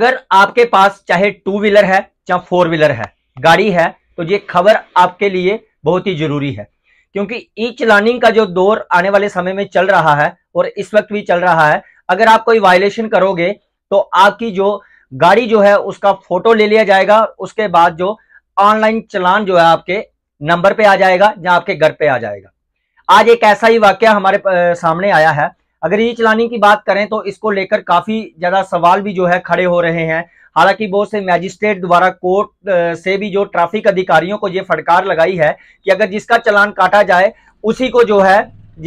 अगर आपके पास चाहे टू व्हीलर है चाहे फोर व्हीलर है गाड़ी है तो ये खबर आपके लिए बहुत ही जरूरी है क्योंकि ई चलानिंग का जो दौर आने वाले समय में चल रहा है और इस वक्त भी चल रहा है अगर आप कोई वायलेशन करोगे तो आपकी जो गाड़ी जो है उसका फोटो ले लिया जाएगा उसके बाद जो ऑनलाइन चलान जो है आपके नंबर पे आ जाएगा या आपके घर पे आ जाएगा आज एक ऐसा ही वाक्य हमारे सामने आया है अगर ई चलानी की बात करें तो इसको लेकर काफ़ी ज़्यादा सवाल भी जो है खड़े हो रहे हैं हालांकि बहुत से मैजिस्ट्रेट द्वारा कोर्ट से भी जो ट्रैफिक अधिकारियों को ये फटकार लगाई है कि अगर जिसका चलान काटा जाए उसी को जो है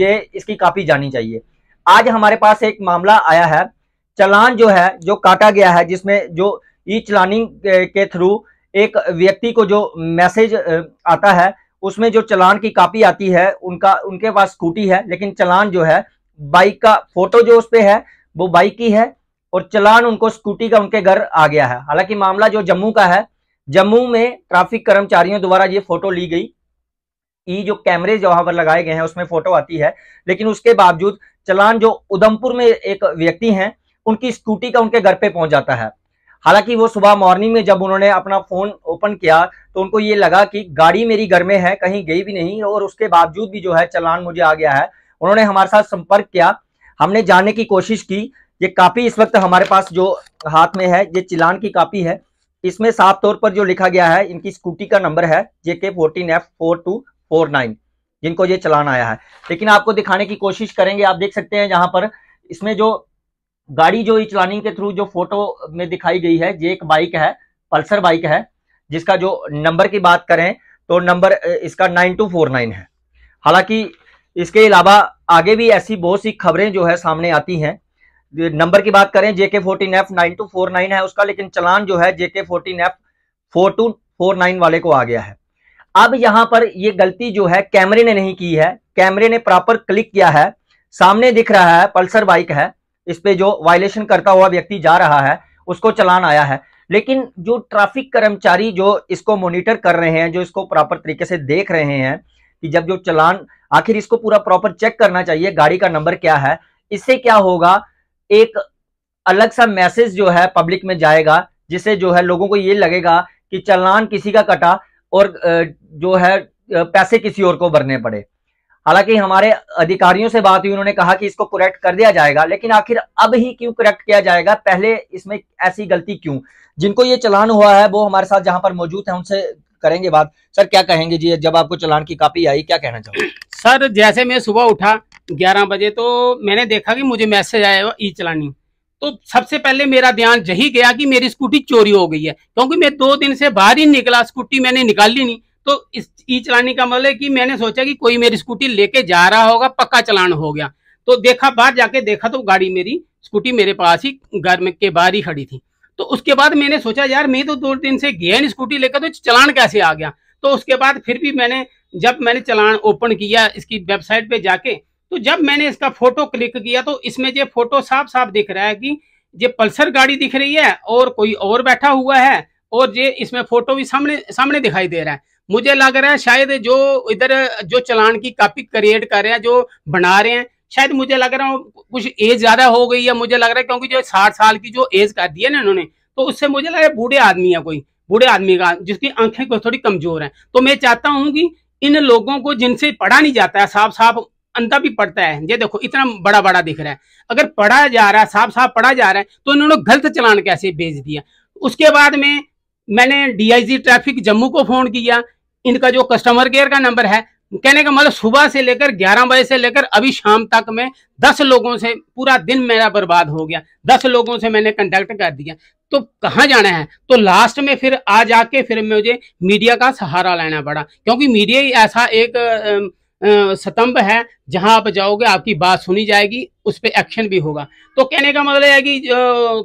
ये इसकी कापी जानी चाहिए आज हमारे पास एक मामला आया है चलान जो है जो काटा गया है जिसमें जो ई चलानिंग के थ्रू एक व्यक्ति को जो मैसेज आता है उसमें जो चलान की कापी आती है उनका उनके पास स्कूटी है लेकिन चलान जो है बाइक का फोटो जो उस पर है वो बाइक की है और चलान उनको स्कूटी का उनके घर आ गया है हालांकि मामला जो जम्मू का है जम्मू में ट्रैफिक कर्मचारियों द्वारा ये फोटो ली गई ई जो कैमरे जहां पर लगाए गए हैं उसमें फोटो आती है लेकिन उसके बावजूद चलान जो उधमपुर में एक व्यक्ति हैं उनकी स्कूटी का उनके घर पे पहुंच जाता है हालांकि वो सुबह मॉर्निंग में जब उन्होंने अपना फोन ओपन किया तो उनको ये लगा कि गाड़ी मेरी घर में है कहीं गई भी नहीं और उसके बावजूद भी जो है चलान मुझे आ गया है उन्होंने हमारे साथ संपर्क किया हमने जानने की कोशिश की ये कापी इस वक्त हमारे पास जो हाथ में है ये चिलान की कापी है इसमें साफ तौर पर जो लिखा गया है इनकी स्कूटी का नंबर है JK fourteen F four two four nine जिनको ये चलान आया है लेकिन आपको दिखाने की कोशिश करेंगे आप देख सकते हैं यहाँ पर इसमें जो गाड़ी जो चलानिंग चलानी के थ्रू जो फोटो में दिखाई गई है ये एक बाइक है पल्सर बाइक है जिसका जो नंबर की बात करें तो नंबर इसका नाइन टू फोर नाइन है हालांकि इसके अलावा आगे भी ऐसी बहुत सी खबरें जो है सामने आती हैं नंबर की बात करें JK fourteen F nine two four nine है उसका लेकिन चलान जो है JK fourteen F four two four nine वाले को आ गया है अब यहां पर ये गलती जो है कैमरे ने नहीं की है कैमरे ने प्रॉपर क्लिक किया है सामने दिख रहा है पल्सर बाइक है इस पे जो वायलेशन करता हुआ व्यक्ति जा रहा है उसको चलान आया है लेकिन जो ट्रैफिक कर्मचारी जो इसको मॉनिटर कर रहे हैं जो इसको प्रॉपर तरीके से देख रहे हैं कि जब जो चलान आखिर इसको पूरा प्रॉपर चेक करना चाहिए गाड़ी का नंबर क्या है इससे क्या होगा एक अलग सा मैसेज जो है पब्लिक में जाएगा जिससे जो है लोगों को ये लगेगा कि चलान किसी का कटा और जो है पैसे किसी और को भरने पड़े हालांकि हमारे अधिकारियों से बात हुई उन्होंने कहा कि इसको करेक्ट कर दिया जाएगा लेकिन आखिर अब ही क्यों करेक्ट किया जाएगा पहले इसमें ऐसी गलती क्यों जिनको ये चलान हुआ है वो हमारे साथ जहां पर मौजूद है उनसे करेंगे बात सर क्या कहेंगे जी जब आपको चलान की कापी आई क्या कहना चाहूंगा सर जैसे मैं सुबह उठा 11 बजे तो मैंने देखा कि मुझे मैसेज आया ई चलानी तो सबसे पहले मेरा ध्यान यही गया कि मेरी स्कूटी चोरी हो गई है क्योंकि मैं दो दिन से बाहर ही निकला स्कूटी मैंने निकाली नहीं तो इस ई चलानी का मतलब कि मैंने सोचा कि कोई मेरी स्कूटी लेके जा रहा होगा पक्का चलान हो गया तो देखा बाहर जाके देखा तो गाड़ी मेरी स्कूटी मेरे पास ही घर में के बाहर ही खड़ी थी तो उसके बाद मैंने सोचा यार मैं तो दो दिन से गया नहीं स्कूटी लेकर तो चलान कैसे आ गया तो उसके बाद फिर भी मैंने जब मैंने चलान ओपन किया इसकी वेबसाइट पे जाके तो जब मैंने इसका फोटो क्लिक किया तो इसमें जो फोटो साफ साफ दिख रहा है कि ये पल्सर गाड़ी दिख रही है और कोई और बैठा हुआ है और ये इसमें फोटो भी सामने सामने दिखाई दे रहा है मुझे लग रहा है शायद जो इधर जो चलान की कॉपी क्रिएट कर रहे हैं जो बना रहे हैं शायद मुझे लग रहा हूँ कुछ एज ज्यादा हो गई है मुझे लग रहा है क्योंकि जो साठ साल की जो एज कर दी है ना इन्होंने तो उससे मुझे लग रहा है बूढ़े आदमी है कोई बूढ़े आदमी का जिसकी आंखें थोड़ी कमजोर है तो मैं चाहता हूँ कि इन लोगों को जिनसे पढ़ा नहीं जाता है साफ साफ अंधा भी पढ़ता है ये देखो इतना बड़ा बड़ा दिख रहा है अगर पढ़ा जा रहा है साफ साफ पढ़ा जा रहा है तो इन्होंने गलत चलान कैसे भेज दिया उसके बाद में मैंने डीआईजी ट्रैफिक जम्मू को फोन किया इनका जो कस्टमर केयर का नंबर है कहने का मतलब सुबह से लेकर 11 बजे से लेकर अभी शाम तक मैं 10 लोगों से पूरा दिन मेरा बर्बाद हो गया 10 लोगों से मैंने कंडक्ट कर दिया तो कहाँ जाना है तो लास्ट में फिर आ जाके फिर मुझे मीडिया का सहारा लेना पड़ा क्योंकि मीडिया ही ऐसा एक स्तंभ है जहां आप जाओगे आपकी बात सुनी जाएगी उस पर एक्शन भी होगा तो कहने का मतलब है कि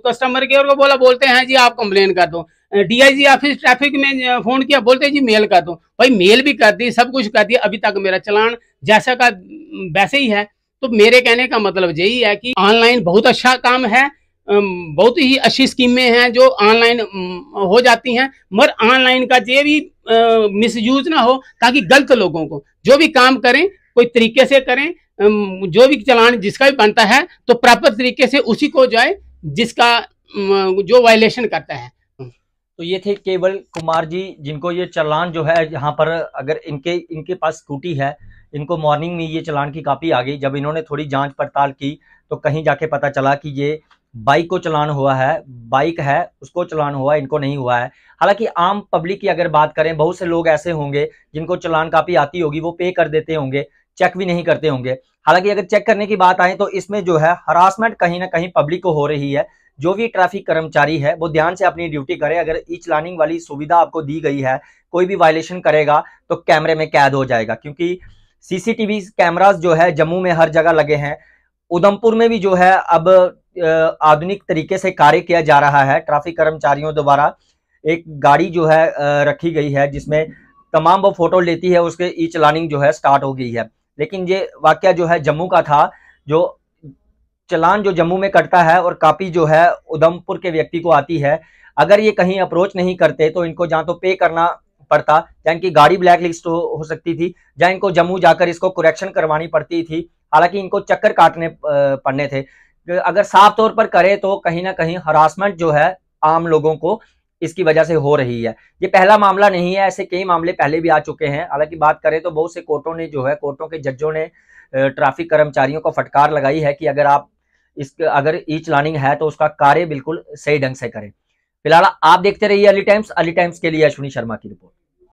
कस्टमर केयर को बोला बोलते हैं जी आप कंप्लेन कर दो डीआईजी ऑफिस ट्रैफिक में फोन किया बोलते जी मेल कर दो भाई मेल भी कर दी सब कुछ कर दिया अभी तक मेरा चलान जैसा का वैसे ही है तो मेरे कहने का मतलब यही है कि ऑनलाइन बहुत अच्छा काम है बहुत ही अच्छी स्कीमें हैं जो ऑनलाइन हो जाती हैं मगर ऑनलाइन का ये भी मिस यूज ना हो ताकि गलत लोगों को जो भी काम करें कोई तरीके से करें जो भी चलान जिसका भी बनता है तो प्रॉपर तरीके से उसी को जाए जिसका जो वायलेशन करता है तो ये थे केवल कुमार जी जिनको ये चलान जो है यहाँ पर अगर इनके इनके पास स्कूटी है इनको मॉर्निंग में ये चलान की कापी आ गई जब इन्होंने थोड़ी जांच पड़ताल की तो कहीं जाके पता चला कि ये बाइक को चलान हुआ है बाइक है उसको चलान हुआ इनको नहीं हुआ है हालांकि आम पब्लिक की अगर बात करें बहुत से लोग ऐसे होंगे जिनको चलान कापी आती होगी वो पे कर देते होंगे चेक भी नहीं करते होंगे हालांकि अगर चेक करने की बात आए तो इसमें जो है हरासमेंट कहीं ना कहीं पब्लिक को हो रही है जो भी ट्रैफिक कर्मचारी है वो ध्यान से अपनी ड्यूटी करे अगर ई चलानिंग वाली सुविधा आपको दी गई है कोई भी वायलेशन करेगा तो कैमरे में कैद हो जाएगा क्योंकि सीसीटीवी कैमराज जो है जम्मू में हर जगह लगे हैं उधमपुर में भी जो है अब आधुनिक तरीके से कार्य किया जा रहा है ट्रैफिक कर्मचारियों द्वारा एक गाड़ी जो है रखी गई है जिसमें तमाम वो फोटो लेती है उसके ई चलानिंग जो है स्टार्ट हो गई है लेकिन ये वाक्य जो है जम्मू का था जो चलान जो जम्मू में कटता है और कापी जो है उधमपुर के व्यक्ति को आती है अगर ये कहीं अप्रोच नहीं करते तो इनको जहाँ तो पे करना पड़ता या इनकी गाड़ी ब्लैक लिस्ट हो, हो सकती थी या इनको जम्मू जाकर इसको कुरेक्शन करवानी पड़ती थी हालांकि इनको चक्कर काटने पड़ने थे अगर साफ तौर पर करें तो कहीं ना कहीं हरासमेंट जो है आम लोगों को इसकी वजह से हो रही है ये पहला मामला नहीं है ऐसे कई मामले पहले भी आ चुके हैं हालांकि बात करें तो बहुत से कोर्टों ने जो है कोर्टों के जजों ने ट्रैफिक कर्मचारियों को फटकार लगाई है कि अगर आप इस अगर ईच लर्निंग है तो उसका कार्य बिल्कुल सही ढंग से करें फिलहाल आप देखते रहिए अली टाइम्स अली टाइम्स के लिए अश्विनी शर्मा की रिपोर्ट